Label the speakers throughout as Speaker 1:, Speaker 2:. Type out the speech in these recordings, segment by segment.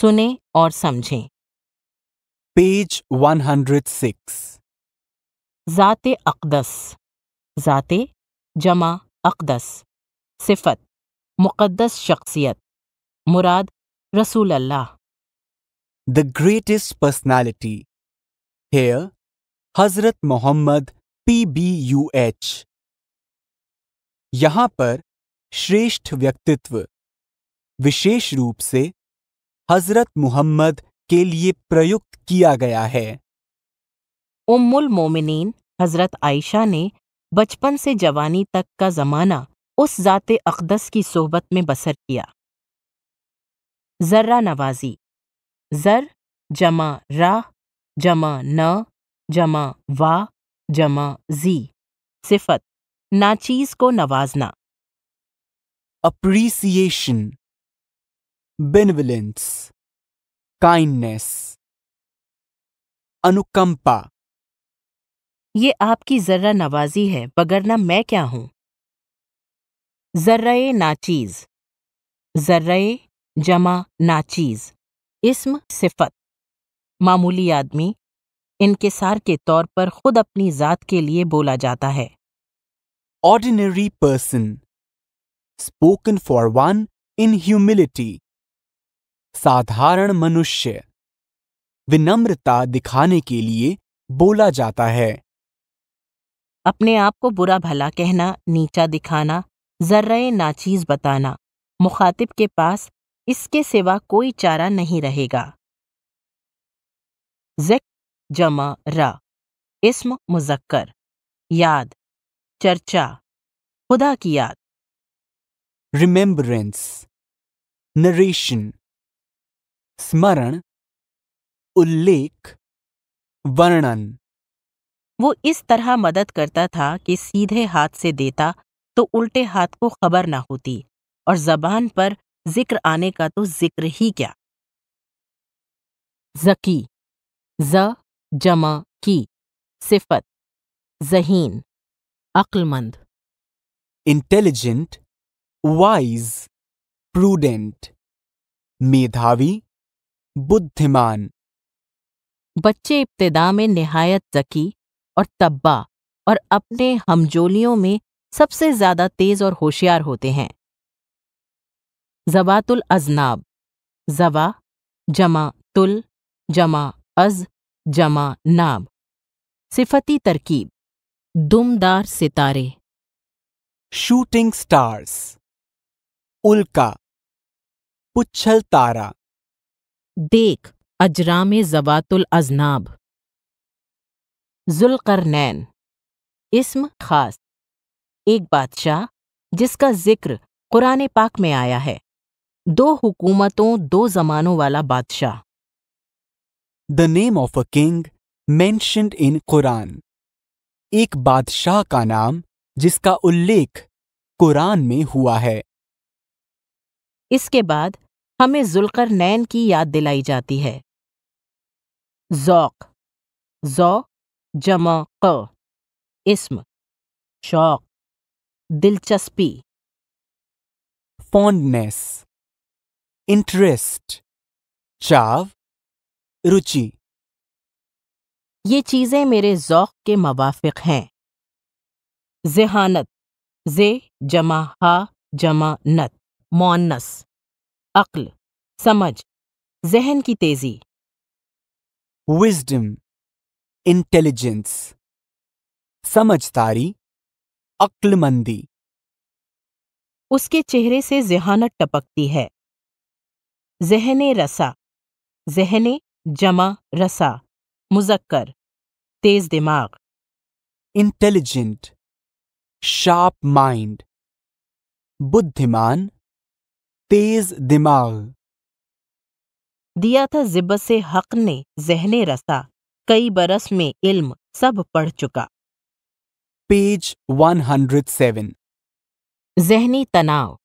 Speaker 1: सुने और समझें पेज 106 ज़ात अकदस ज़ात जमा अकदस सिफत मुक़दस शख्सियत मुराद रसूल Allah
Speaker 2: The Hazrat Mohammad P B U H यहाँ पर श्रेष्ठ व्यक्तित्व विशेष रूप से हजरत मुहम्मद के लिए प्रयुक्त किया गया है
Speaker 1: उम्मुल मोमिनीन हजरत आयशा ने बचपन से जवानी तक का ज़माना उस ज़ात अकदस की सोहबत में बसर किया जर्रा नवाजी जर जमा रा जमा न जमा वा जमा जी सिफत नाचीज को नवाजना
Speaker 2: अप्रीसिएशन
Speaker 1: बेनविलेंस काइंडनेस अनुकंपा ये आपकी जर्रा नवाजी है बगरना मैं क्या हूं जर्रा नाचीज जर्रा जमा नाचीज इसम सिफत मामूली आदमी इनकेसार के तौर पर खुद अपनी जात के लिए बोला जाता है
Speaker 2: ordinary person spoken for one in humility साधारण मनुष्य विनम्रता दिखाने के लिए बोला जाता है
Speaker 1: अपने आप को बुरा भला कहना नीचा दिखाना जर्रे नाचीज बताना मुखातिब के पास इसके सिवा कोई चारा नहीं रहेगा जिक जमा रा इसम मुजक्कर याद चर्चा खुदा की याद
Speaker 2: रिमेम्बरेंस नरेशन स्मरण
Speaker 1: उल्लेख वर्णन वो इस तरह मदद करता था कि सीधे हाथ से देता तो उल्टे हाथ को खबर ना होती और जबान पर जिक्र आने का तो जिक्र ही क्या जकी ज जमा की सिफत जहीन अक्लमंद इंटेलिजेंट वाइज प्रूडेंट मेधावी बुद्धिमान बच्चे इब्तदा में नहायत जकी और तब्बा और अपने हमजोलियों में सबसे ज्यादा तेज और होशियार होते हैं जवातुल अजनाब जवा जमा तुल जमा अज जमा नाब सिफती तरकीब दुमदार सितारे शूटिंग स्टार्स उल्का पुच्छल तारा देख अजराम जवातुल अजनाब जुलकरनैन इसम खास एक बादशाह जिसका जिक्र कुरान पाक में आया है दो हुकूमतों दो जमानों वाला बादशाह
Speaker 2: the name of a king mentioned in Quran एक बादशाह का नाम जिसका उल्लेख कुरान में हुआ है
Speaker 1: इसके बाद हमें जुलकर नैन की याद दिलाई जाती है ज़ौक जो जमा क इसम शौक दिलचस्पी फॉन्डनेस इंटरेस्ट चाव रुचि ये चीज़ें मेरे ज़ौक के मवाफिक हैं जहानत जे जमा हा जमा नत मोनस अक्ल समझ जहन की तेजी
Speaker 2: विजडम इंटेलिजेंस समझदारी अक्लमंदी
Speaker 1: उसके चेहरे से जहानत टपकती है जहने रसा जहने जमा रसा मुजक्कर तेज दिमाग इंटेलिजेंट शार्प माइंड बुद्धिमान तेज दिमाग दिया था जिब से हक ने जहने रसा कई बरस में इल्म सब पढ़ चुका पेज 107 जहनी तनाव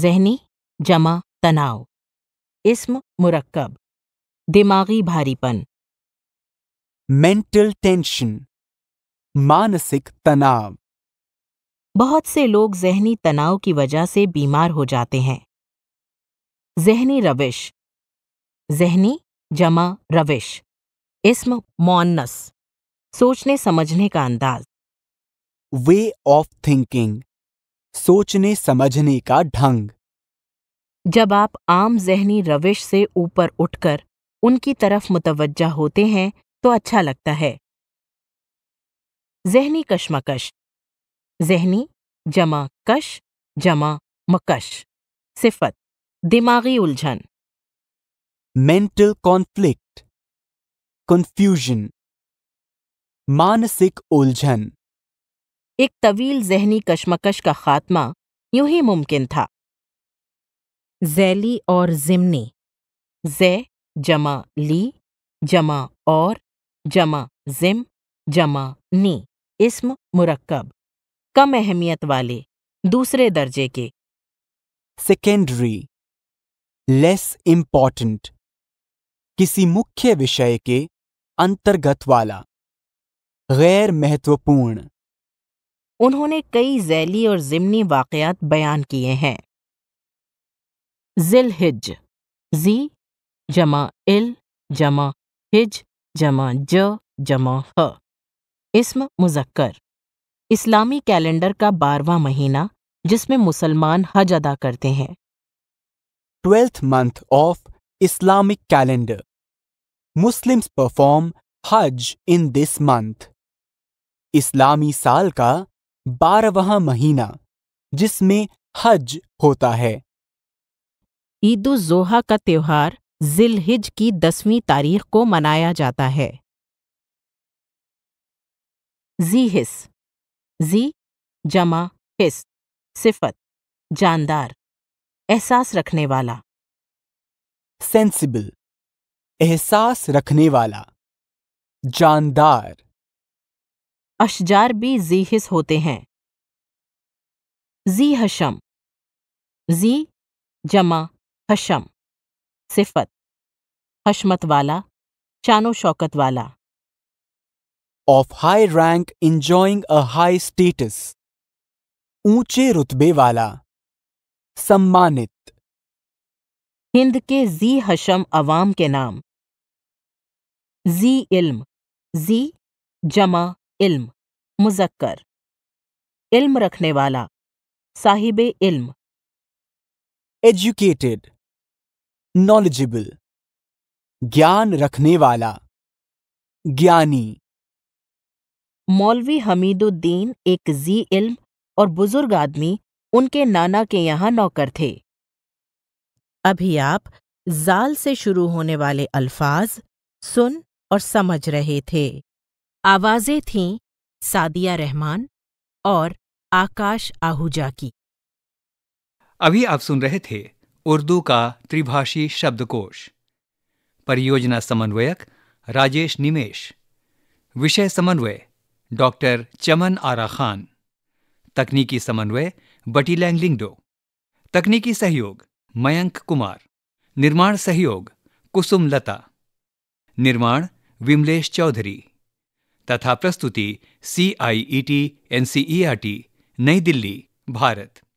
Speaker 1: जहनी जमा तनाव इसम मुरक्कब दिमागी भारीपन मेंटल टेंशन मानसिक तनाव बहुत से लोग जहनी तनाव की वजह से बीमार हो जाते हैं जहनी रविश जहनी जमा रविश इसम मौनस सोचने समझने का अंदाज
Speaker 2: वे ऑफ थिंकिंग सोचने समझने का ढंग
Speaker 1: जब आप आम जहनी रविश से ऊपर उठकर उनकी तरफ मुतवजा होते हैं तो अच्छा लगता है जहनी कशमकश जहनी जमा कश जमा मकश सिफत दिमागी उलझन
Speaker 2: मेंटल कॉन्फ्लिक्ट कंफ्यूजन
Speaker 1: मानसिक उलझन एक तवील जहनी कशमकश का खात्मा यूं ही मुमकिन था जैली और जिमनी जै जमा ली जमा और जमा जिम जमा नी इसम मुरक्कब कम अहमियत वाले दूसरे दर्जे के
Speaker 2: सेकेंडरी लेस इम्पॉर्टेंट किसी मुख्य विषय के अंतर्गत वाला गैर महत्वपूर्ण
Speaker 1: उन्होंने कई जैली और जिमनी वाकयात बयान किए हैं जिल हिज जी जमा इल जमा हिज जमा ज जमा ह इसम मुजक्कर इस्लामी कैलेंडर का बारवा महीना जिसमें मुसलमान हज अदा करते हैं
Speaker 2: twelfth month of Islamic calendar Muslims perform Hajj in this month इस्लामी साल का बारहवा महीना
Speaker 1: जिसमें हज होता है ईद जोहा का त्यौहार जिलहिज की दसवीं तारीख को मनाया जाता है जी हिस जी जमा हिस सिफत जानदार एहसास रखने वाला सेंसिबल एहसास रखने वाला जानदार अशजार भी जीहिस होते हैं जी हशम जी जमा हशम सिफत हशमत वाला चानो शौकत वाला
Speaker 2: of high rank enjoying a high status ऊंचे
Speaker 1: रुतबे वाला सम्मानित हिंद के जी हशम अवाम के नाम जी इल्म जी जमा इल्म मुजक्कर इल्म रखने वाला साहिब इल्म
Speaker 2: एजुकेटेड नॉलेजेबल
Speaker 1: ज्ञान रखने वाला ज्ञानी मौलवी हमीदुद्दीन एक जी इल्म और बुजुर्ग आदमी उनके नाना के यहाँ नौकर थे अभी आप जाल से शुरू होने वाले अल्फाज सुन और समझ रहे थे आवाजें थीं सादिया रहमान और आकाश आहूजा की
Speaker 2: अभी आप सुन रहे थे उर्दू का त्रिभाषी शब्दकोश परियोजना समन्वयक राजेश निमेश विषय समन्वय डॉक्टर चमन आरा खान तकनीकी समन्वय बटी लैंगलिंगडो तकनीकी सहयोग मयंक कुमार निर्माण सहयोग कुसुम लता निर्माण विमलेश चौधरी तथा प्रस्तुति C I E T N C E R T New Delhi Bharat